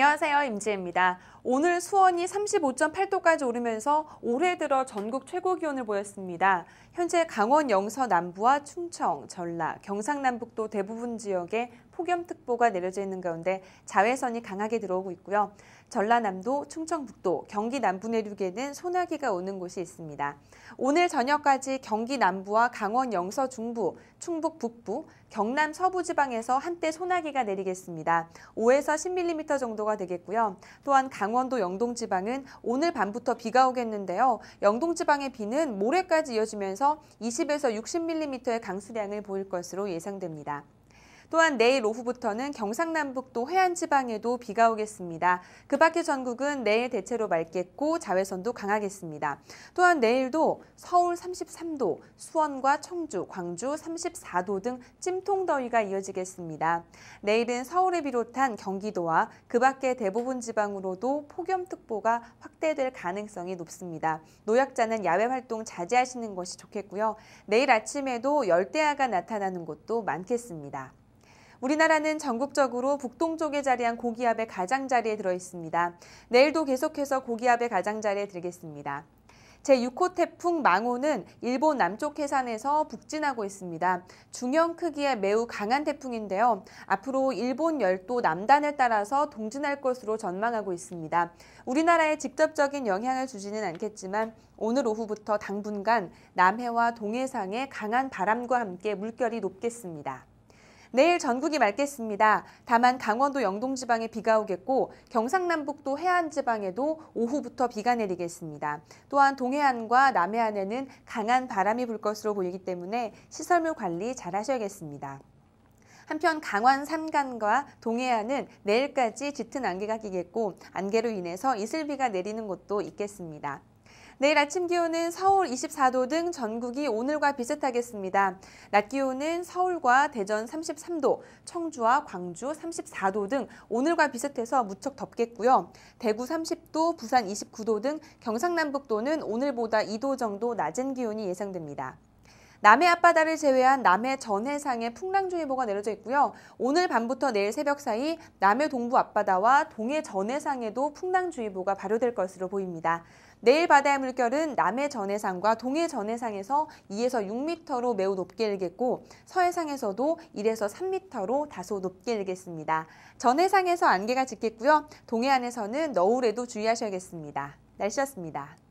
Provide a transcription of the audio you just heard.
안녕하세요. 임지혜입니다. 오늘 수원이 35.8도까지 오르면서 올해 들어 전국 최고 기온을 보였습니다. 현재 강원 영서 남부와 충청, 전라, 경상남북도 대부분 지역에 폭염특보가 내려져 있는 가운데 자외선이 강하게 들어오고 있고요. 전라남도, 충청북도, 경기 남부 내륙에는 소나기가 오는 곳이 있습니다. 오늘 저녁까지 경기 남부와 강원 영서 중부, 충북 북부, 경남 서부 지방에서 한때 소나기가 내리겠습니다. 5에서 10mm 정도가 되겠고요. 또한 강원도 영동 지방은 오늘 밤부터 비가 오겠는데요. 영동 지방의 비는 모레까지 이어지면서 20에서 60mm의 강수량을 보일 것으로 예상됩니다. 또한 내일 오후부터는 경상남북도 해안 지방에도 비가 오겠습니다. 그 밖의 전국은 내일 대체로 맑겠고 자외선도 강하겠습니다. 또한 내일도 서울 33도, 수원과 청주, 광주 34도 등 찜통더위가 이어지겠습니다. 내일은 서울을 비롯한 경기도와 그 밖의 대부분 지방으로도 폭염특보가 확대될 가능성이 높습니다. 노약자는 야외 활동 자제하시는 것이 좋겠고요. 내일 아침에도 열대야가 나타나는 곳도 많겠습니다. 우리나라는 전국적으로 북동쪽에 자리한 고기압의 가장자리에 들어 있습니다. 내일도 계속해서 고기압의 가장자리에 들겠습니다. 제6호 태풍 망호는 일본 남쪽 해산에서 북진하고 있습니다. 중형 크기의 매우 강한 태풍인데요. 앞으로 일본 열도 남단을 따라서 동진할 것으로 전망하고 있습니다. 우리나라에 직접적인 영향을 주지는 않겠지만 오늘 오후부터 당분간 남해와 동해상에 강한 바람과 함께 물결이 높겠습니다. 내일 전국이 맑겠습니다. 다만 강원도 영동 지방에 비가 오겠고 경상남북도 해안 지방에도 오후부터 비가 내리겠습니다. 또한 동해안과 남해안에는 강한 바람이 불 것으로 보이기 때문에 시설물 관리 잘 하셔야겠습니다. 한편 강원 산간과 동해안은 내일까지 짙은 안개가 끼겠고 안개로 인해서 이슬비가 내리는 곳도 있겠습니다. 내일 아침 기온은 서울 24도 등 전국이 오늘과 비슷하겠습니다. 낮 기온은 서울과 대전 33도, 청주와 광주 34도 등 오늘과 비슷해서 무척 덥겠고요. 대구 30도, 부산 29도 등 경상남북도는 오늘보다 2도 정도 낮은 기온이 예상됩니다. 남해 앞바다를 제외한 남해 전 해상에 풍랑주의보가 내려져 있고요. 오늘 밤부터 내일 새벽 사이 남해 동부 앞바다와 동해 전 해상에도 풍랑주의보가 발효될 것으로 보입니다. 내일 바다의 물결은 남해 전해상과 동해 전해상에서 2에서 6m로 매우 높게 일겠고 서해상에서도 1에서 3m로 다소 높게 일겠습니다. 전해상에서 안개가 짙겠고요. 동해안에서는 너울에도 주의하셔야겠습니다. 날씨였습니다.